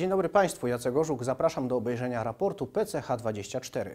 Dzień dobry Państwu, Jacek Orzuk, zapraszam do obejrzenia raportu PCH24.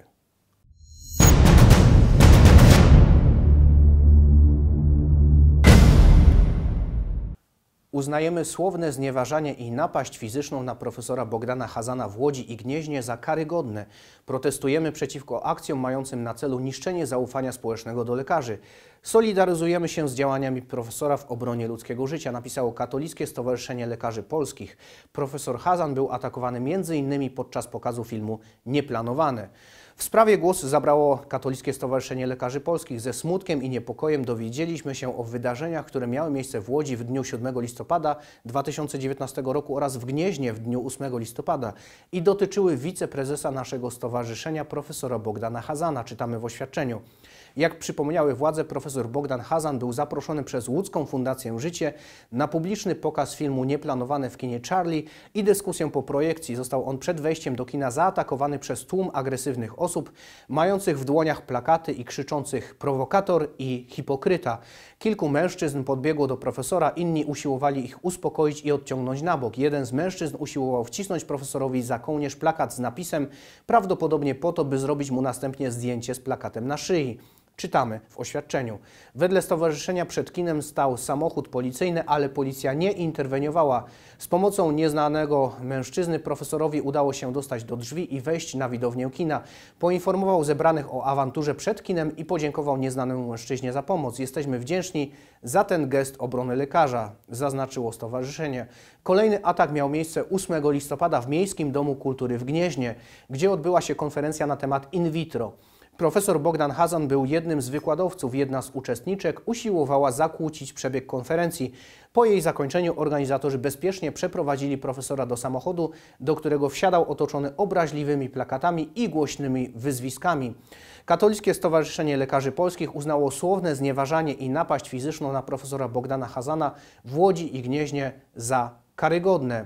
uznajemy słowne znieważanie i napaść fizyczną na profesora Bogdana Hazana w Łodzi i Gnieźnie za karygodne. Protestujemy przeciwko akcjom mającym na celu niszczenie zaufania społecznego do lekarzy. Solidaryzujemy się z działaniami profesora w obronie ludzkiego życia, napisało Katolickie Stowarzyszenie Lekarzy Polskich. Profesor Hazan był atakowany m.in. podczas pokazu filmu Nieplanowane. W sprawie głos zabrało Katolickie Stowarzyszenie Lekarzy Polskich. Ze smutkiem i niepokojem dowiedzieliśmy się o wydarzeniach, które miały miejsce w Łodzi w dniu 7 listopada 2019 roku oraz w Gnieźnie w dniu 8 listopada i dotyczyły wiceprezesa naszego stowarzyszenia profesora Bogdana Hazana, czytamy w oświadczeniu. Jak przypomniały władze, profesor Bogdan Hazan był zaproszony przez Łódzką Fundację Życie na publiczny pokaz filmu Nieplanowane w kinie Charlie i dyskusję po projekcji. Został on przed wejściem do kina zaatakowany przez tłum agresywnych osób, osób mających w dłoniach plakaty i krzyczących prowokator i hipokryta. Kilku mężczyzn podbiegło do profesora, inni usiłowali ich uspokoić i odciągnąć na bok. Jeden z mężczyzn usiłował wcisnąć profesorowi za kołnierz plakat z napisem, prawdopodobnie po to, by zrobić mu następnie zdjęcie z plakatem na szyi. Czytamy w oświadczeniu. Wedle stowarzyszenia przed kinem stał samochód policyjny, ale policja nie interweniowała. Z pomocą nieznanego mężczyzny profesorowi udało się dostać do drzwi i wejść na widownię kina. Poinformował zebranych o awanturze przed kinem i podziękował nieznanemu mężczyźnie za pomoc. Jesteśmy wdzięczni za ten gest obrony lekarza, zaznaczyło stowarzyszenie. Kolejny atak miał miejsce 8 listopada w Miejskim Domu Kultury w Gnieźnie, gdzie odbyła się konferencja na temat in vitro. Profesor Bogdan Hazan był jednym z wykładowców. Jedna z uczestniczek usiłowała zakłócić przebieg konferencji. Po jej zakończeniu organizatorzy bezpiecznie przeprowadzili profesora do samochodu, do którego wsiadał otoczony obraźliwymi plakatami i głośnymi wyzwiskami. Katolickie Stowarzyszenie Lekarzy Polskich uznało słowne znieważanie i napaść fizyczną na profesora Bogdana Hazana w Łodzi i Gnieźnie za karygodne.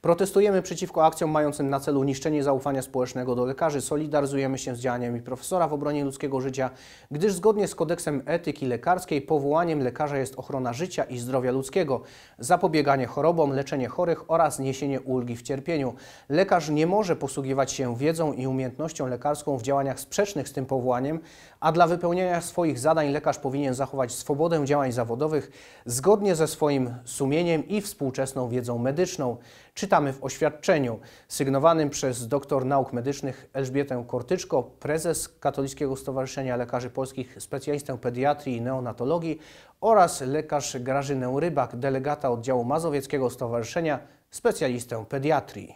Protestujemy przeciwko akcjom mającym na celu niszczenie zaufania społecznego do lekarzy, solidaryzujemy się z działaniami profesora w obronie ludzkiego życia, gdyż zgodnie z kodeksem etyki lekarskiej powołaniem lekarza jest ochrona życia i zdrowia ludzkiego, zapobieganie chorobom, leczenie chorych oraz niesienie ulgi w cierpieniu. Lekarz nie może posługiwać się wiedzą i umiejętnością lekarską w działaniach sprzecznych z tym powołaniem, a dla wypełniania swoich zadań lekarz powinien zachować swobodę działań zawodowych zgodnie ze swoim sumieniem i współczesną wiedzą medyczną. Czytamy w oświadczeniu sygnowanym przez doktor nauk medycznych Elżbietę Kortyczko, prezes Katolickiego Stowarzyszenia Lekarzy Polskich, specjalistę pediatrii i neonatologii oraz lekarz Grażynę Rybak, delegata oddziału Mazowieckiego Stowarzyszenia, specjalistę pediatrii.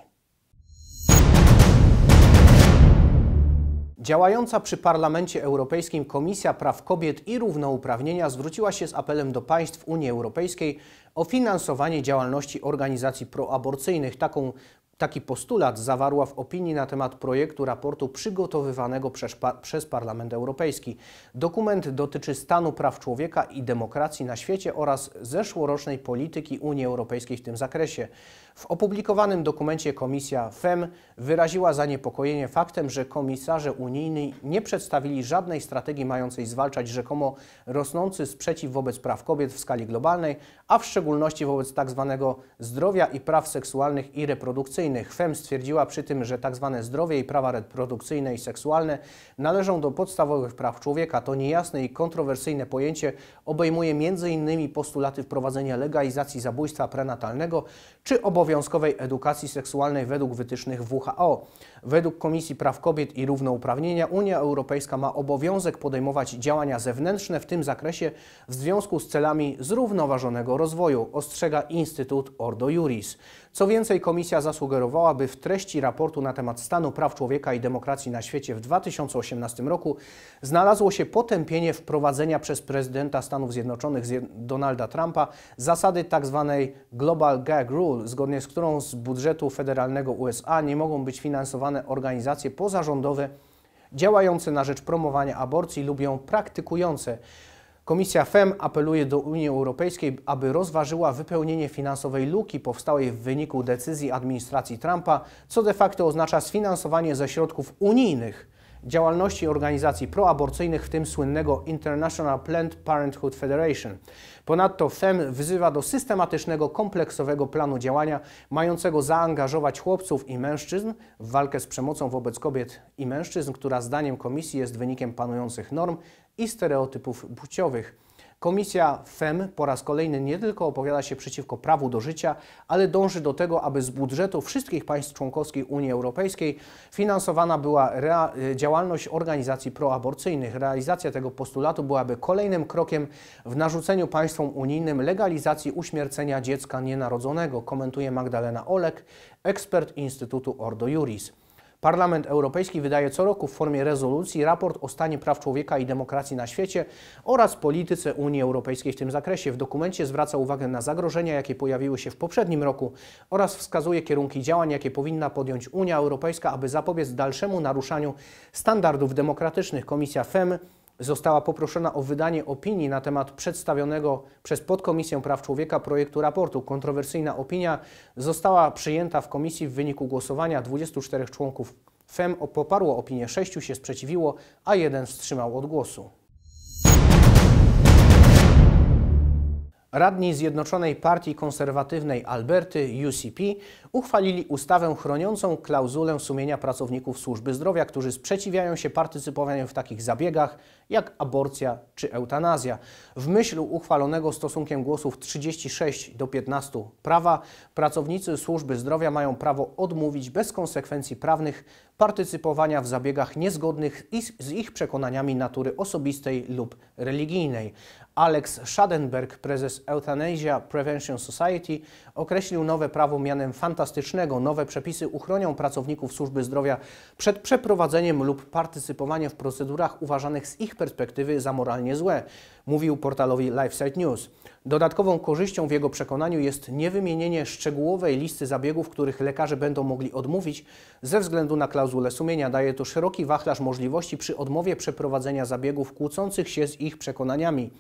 Działająca przy Parlamencie Europejskim Komisja Praw Kobiet i Równouprawnienia zwróciła się z apelem do państw Unii Europejskiej o finansowanie działalności organizacji proaborcyjnych. Taką Taki postulat zawarła w opinii na temat projektu raportu przygotowywanego przez, przez Parlament Europejski. Dokument dotyczy stanu praw człowieka i demokracji na świecie oraz zeszłorocznej polityki Unii Europejskiej w tym zakresie. W opublikowanym dokumencie Komisja FEM wyraziła zaniepokojenie faktem, że komisarze unijni nie przedstawili żadnej strategii mającej zwalczać rzekomo rosnący sprzeciw wobec praw kobiet w skali globalnej, a w szczególności wobec tzw. Tak zdrowia i praw seksualnych i reprodukcyjnych reprodukcyjnych. FEM stwierdziła przy tym, że tzw. Tak zdrowie i prawa reprodukcyjne i seksualne należą do podstawowych praw człowieka. To niejasne i kontrowersyjne pojęcie obejmuje m.in. postulaty wprowadzenia legalizacji zabójstwa prenatalnego czy obowiązkowej edukacji seksualnej według wytycznych WHO. Według Komisji Praw Kobiet i Równouprawnienia Unia Europejska ma obowiązek podejmować działania zewnętrzne w tym zakresie w związku z celami zrównoważonego rozwoju, ostrzega Instytut Ordo Juris. Co więcej, Komisja zasugerowała, by w treści raportu na temat stanu praw człowieka i demokracji na świecie w 2018 roku znalazło się potępienie wprowadzenia przez prezydenta Stanów Zjednoczonych Donalda Trumpa zasady tzw. Tak Global Gag Rule, zgodnie z którą z budżetu federalnego USA nie mogą być finansowane wspomniane organizacje pozarządowe działające na rzecz promowania aborcji lub ją praktykujące. Komisja FEM apeluje do Unii Europejskiej, aby rozważyła wypełnienie finansowej luki powstałej w wyniku decyzji administracji Trumpa, co de facto oznacza sfinansowanie ze środków unijnych działalności organizacji proaborcyjnych, w tym słynnego International Planned Parenthood Federation. Ponadto FEM wzywa do systematycznego, kompleksowego planu działania mającego zaangażować chłopców i mężczyzn w walkę z przemocą wobec kobiet i mężczyzn, która zdaniem komisji jest wynikiem panujących norm i stereotypów płciowych. Komisja FEM po raz kolejny nie tylko opowiada się przeciwko prawu do życia, ale dąży do tego, aby z budżetu wszystkich państw członkowskich Unii Europejskiej finansowana była działalność organizacji proaborcyjnych. Realizacja tego postulatu byłaby kolejnym krokiem w narzuceniu państwom unijnym legalizacji uśmiercenia dziecka nienarodzonego, komentuje Magdalena Olek, ekspert Instytutu Ordo Juris. Parlament Europejski wydaje co roku w formie rezolucji raport o stanie praw człowieka i demokracji na świecie oraz polityce Unii Europejskiej w tym zakresie. W dokumencie zwraca uwagę na zagrożenia, jakie pojawiły się w poprzednim roku oraz wskazuje kierunki działań, jakie powinna podjąć Unia Europejska, aby zapobiec dalszemu naruszaniu standardów demokratycznych. Komisja FEM została poproszona o wydanie opinii na temat przedstawionego przez Podkomisję Praw Człowieka projektu raportu. Kontrowersyjna opinia została przyjęta w komisji w wyniku głosowania 24 członków FEM poparło opinię, 6 się sprzeciwiło, a jeden wstrzymał od głosu. Radni Zjednoczonej Partii Konserwatywnej Alberty UCP uchwalili ustawę chroniącą klauzulę sumienia pracowników służby zdrowia, którzy sprzeciwiają się partycypowaniu w takich zabiegach jak aborcja czy eutanazja. W myśl uchwalonego stosunkiem głosów 36 do 15 prawa pracownicy służby zdrowia mają prawo odmówić bez konsekwencji prawnych partycypowania w zabiegach niezgodnych z ich przekonaniami natury osobistej lub religijnej. Alex Schadenberg, prezes Euthanasia Prevention Society, określił nowe prawo mianem fantastycznego. Nowe przepisy uchronią pracowników służby zdrowia przed przeprowadzeniem lub partycypowaniem w procedurach uważanych z ich perspektywy za moralnie złe mówił portalowi LifeSite News. Dodatkową korzyścią w jego przekonaniu jest niewymienienie szczegółowej listy zabiegów, których lekarze będą mogli odmówić. Ze względu na klauzulę sumienia daje to szeroki wachlarz możliwości przy odmowie przeprowadzenia zabiegów kłócących się z ich przekonaniami.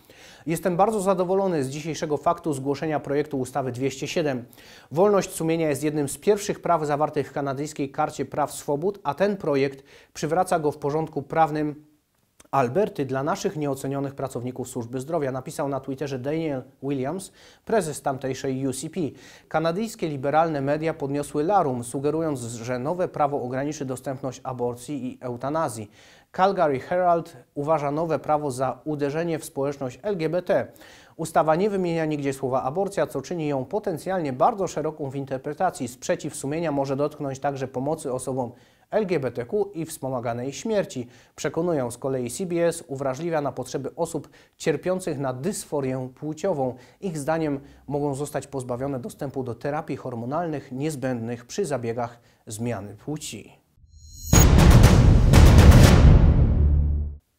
Jestem bardzo zadowolony z dzisiejszego faktu zgłoszenia projektu ustawy 207. Wolność sumienia jest jednym z pierwszych praw zawartych w kanadyjskiej Karcie Praw Swobód, a ten projekt przywraca go w porządku prawnym Alberty dla naszych nieocenionych pracowników służby zdrowia, napisał na Twitterze Daniel Williams, prezes tamtejszej UCP. Kanadyjskie liberalne media podniosły larum, sugerując, że nowe prawo ograniczy dostępność aborcji i eutanazji. Calgary Herald uważa nowe prawo za uderzenie w społeczność LGBT. Ustawa nie wymienia nigdzie słowa aborcja, co czyni ją potencjalnie bardzo szeroką w interpretacji. Sprzeciw sumienia może dotknąć także pomocy osobom LGBTQ i wspomaganej śmierci. Przekonują z kolei CBS uwrażliwia na potrzeby osób cierpiących na dysforię płciową. Ich zdaniem mogą zostać pozbawione dostępu do terapii hormonalnych niezbędnych przy zabiegach zmiany płci.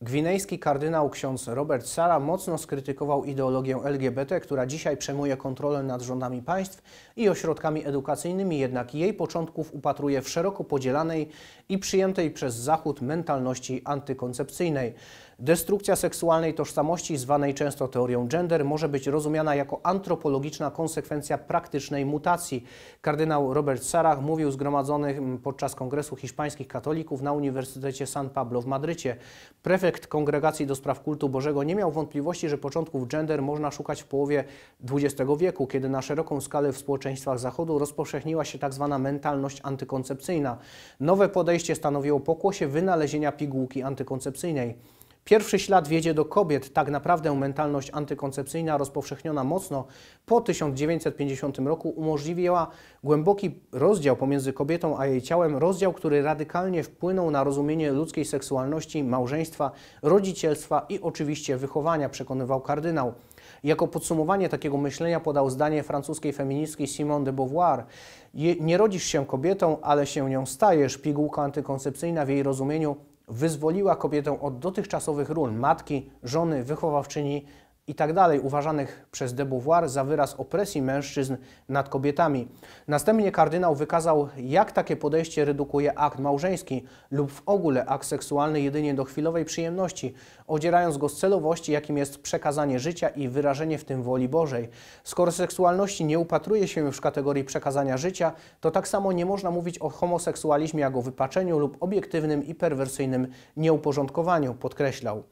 Gwinejski kardynał ksiądz Robert Sala mocno skrytykował ideologię LGBT, która dzisiaj przejmuje kontrolę nad rządami państw i ośrodkami edukacyjnymi, jednak jej początków upatruje w szeroko podzielanej i przyjętej przez Zachód mentalności antykoncepcyjnej. Destrukcja seksualnej tożsamości, zwanej często teorią gender, może być rozumiana jako antropologiczna konsekwencja praktycznej mutacji. Kardynał Robert Sarach mówił zgromadzonym podczas Kongresu Hiszpańskich Katolików na Uniwersytecie San Pablo w Madrycie. Prefekt Kongregacji do Spraw Kultu Bożego nie miał wątpliwości, że początków gender można szukać w połowie XX wieku, kiedy na szeroką skalę w społeczeństwach Zachodu rozpowszechniła się tzw. Tak mentalność antykoncepcyjna. Nowe podejście stanowiło pokłosie wynalezienia pigułki antykoncepcyjnej. Pierwszy ślad wiedzie do kobiet. Tak naprawdę mentalność antykoncepcyjna rozpowszechniona mocno po 1950 roku umożliwiła głęboki rozdział pomiędzy kobietą a jej ciałem, rozdział, który radykalnie wpłynął na rozumienie ludzkiej seksualności, małżeństwa, rodzicielstwa i oczywiście wychowania, przekonywał kardynał. Jako podsumowanie takiego myślenia podał zdanie francuskiej feministki Simone de Beauvoir. Nie rodzisz się kobietą, ale się nią stajesz. Pigułka antykoncepcyjna w jej rozumieniu wyzwoliła kobietę od dotychczasowych ról matki, żony, wychowawczyni, i tak dalej, uważanych przez de Beauvoir za wyraz opresji mężczyzn nad kobietami. Następnie kardynał wykazał, jak takie podejście redukuje akt małżeński lub w ogóle akt seksualny jedynie do chwilowej przyjemności, odzierając go z celowości, jakim jest przekazanie życia i wyrażenie w tym woli Bożej. Skoro seksualności nie upatruje się już w kategorii przekazania życia, to tak samo nie można mówić o homoseksualizmie jako wypaczeniu lub obiektywnym i perwersyjnym nieuporządkowaniu, podkreślał.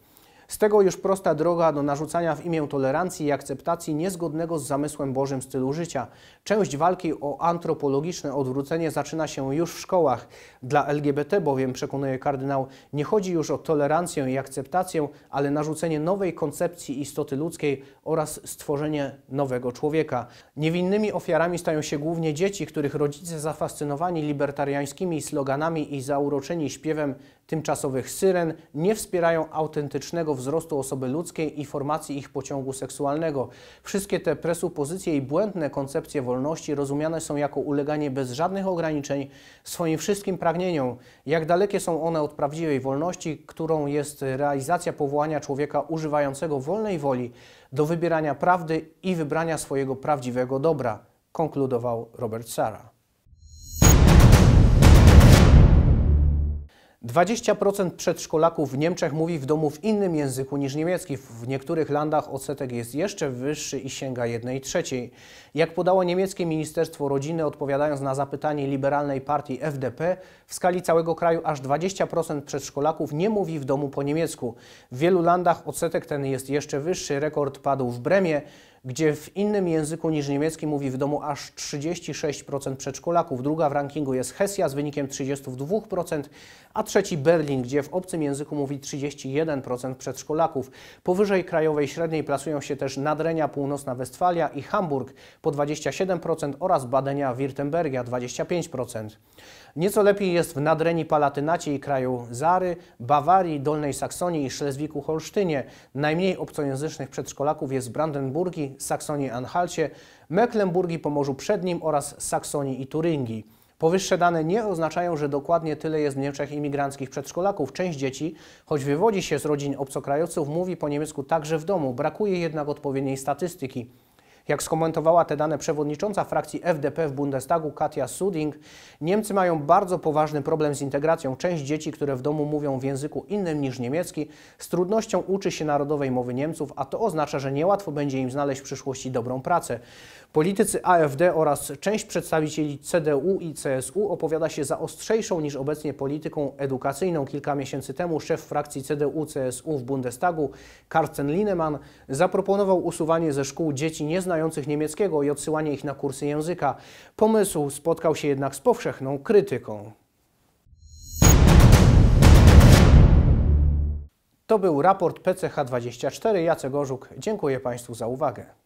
Z tego już prosta droga do narzucania w imię tolerancji i akceptacji niezgodnego z zamysłem Bożym stylu życia. Część walki o antropologiczne odwrócenie zaczyna się już w szkołach. Dla LGBT bowiem, przekonuje kardynał, nie chodzi już o tolerancję i akceptację, ale narzucenie nowej koncepcji istoty ludzkiej oraz stworzenie nowego człowieka. Niewinnymi ofiarami stają się głównie dzieci, których rodzice zafascynowani libertariańskimi sloganami i zauroczeni śpiewem tymczasowych syren nie wspierają autentycznego wzrostu osoby ludzkiej i formacji ich pociągu seksualnego. Wszystkie te presupozycje i błędne koncepcje wolności rozumiane są jako uleganie bez żadnych ograniczeń swoim wszystkim pragnieniom. Jak dalekie są one od prawdziwej wolności, którą jest realizacja powołania człowieka używającego wolnej woli do wybierania prawdy i wybrania swojego prawdziwego dobra, konkludował Robert Sara. 20% przedszkolaków w Niemczech mówi w domu w innym języku niż niemiecki. W niektórych landach odsetek jest jeszcze wyższy i sięga 1 trzeciej. Jak podało niemieckie Ministerstwo Rodziny, odpowiadając na zapytanie liberalnej partii FDP, w skali całego kraju aż 20% przedszkolaków nie mówi w domu po niemiecku. W wielu landach odsetek ten jest jeszcze wyższy. Rekord padł w Bremie gdzie w innym języku niż niemiecki mówi w domu aż 36% przedszkolaków. Druga w rankingu jest Hesja z wynikiem 32%, a trzeci Berlin, gdzie w obcym języku mówi 31% przedszkolaków. Powyżej krajowej średniej plasują się też Nadrenia, Północna Westfalia i Hamburg po 27% oraz Badenia Wirtembergia 25%. Nieco lepiej jest w Nadrenii Palatynacie i kraju Zary, Bawarii, Dolnej Saksonii i Szlezwiku-Holsztynie. Najmniej obcojęzycznych przedszkolaków jest w Brandenburgii, Saksonii, i anhalcie Mecklenburgii Pomorzu Przednim oraz Saksonii i Turyngii. Powyższe dane nie oznaczają, że dokładnie tyle jest w Niemczech imigranckich przedszkolaków. Część dzieci, choć wywodzi się z rodzin obcokrajowców, mówi po niemiecku także w domu. Brakuje jednak odpowiedniej statystyki. Jak skomentowała te dane przewodnicząca frakcji FDP w Bundestagu Katia Suding, Niemcy mają bardzo poważny problem z integracją. Część dzieci, które w domu mówią w języku innym niż niemiecki, z trudnością uczy się narodowej mowy Niemców, a to oznacza, że niełatwo będzie im znaleźć w przyszłości dobrą pracę. Politycy AfD oraz część przedstawicieli CDU i CSU opowiada się za ostrzejszą niż obecnie polityką edukacyjną. Kilka miesięcy temu szef frakcji CDU-CSU w Bundestagu, Karsten Linemann, zaproponował usuwanie ze szkół dzieci nieznających znających niemieckiego i odsyłanie ich na kursy języka. Pomysł spotkał się jednak z powszechną krytyką. To był raport PCH24. Jacek Orzuk. Dziękuję Państwu za uwagę.